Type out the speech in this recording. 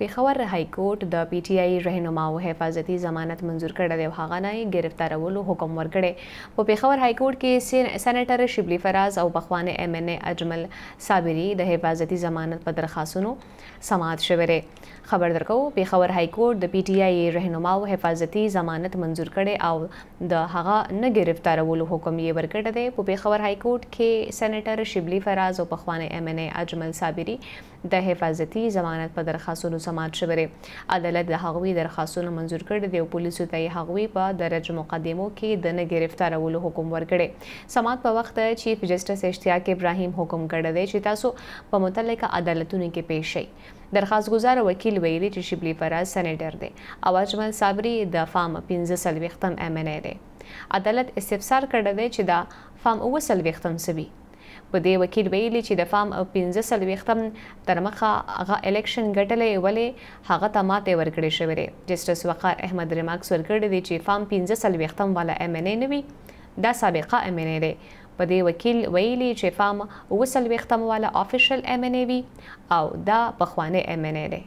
پیښور های کورټ د پی ټی آی رهنما او حفاظتي ضمانت منزور کړل او هغه نه گرفتارولو حکم ورکړي په پیښور های کورټ کې سېنټر شبلی فراز او بخوان ایم ان اجمل صابری د حفاظتي ضمانت په درخواستونو سماعت شوره خبر درکو پیښور های کورټ د پی ټ آی رهنما او حفاظتي ضمانت منزور کړي او د هغه نه گرفتارولو حکم یې ورکړی دی په پیښور های کورټ کې سېنیټر شبلی فراز او پخوانی ایم ان ای اجمل صابری د حفاظتي ضمانت په درخواستونو سماعت شوه عدالت د هغوی درخواستونو منزور کړي دی او پولیسو ته یې هغوی په درج مقدمو کې د نه گرفتارولو حکم ورکړي سماعت په وخت چیف جسټس اشتیاق ابراهیم حکم کړی دی چې تاسو په متعلقه عدالتونو کې پیښ شئ درخواستګزار وکیل ویلي چې شبلی فراز سېنیټر دی او اجمل صابری د فام 15 سلويختم ام ان ای دی عدالت استفسار کړی دی چې دا فام 9 سلويختم سوي په دې وکیل ویلي چې د فام 15 سلويختم تر مخه هغه الیکشن ګټلې ولې هغه ته ماته ورکړې شوې ده جسټس وقار احمد ریمارکس ورکړی دی چې فام 15 سلويختم والا ام ان ای نوي دا سابقه ام ان ای په دې وکیل ویلي چې فام وسل وختمواله افیشل ام ان ای وی او دا بخوانه ام ان ای دی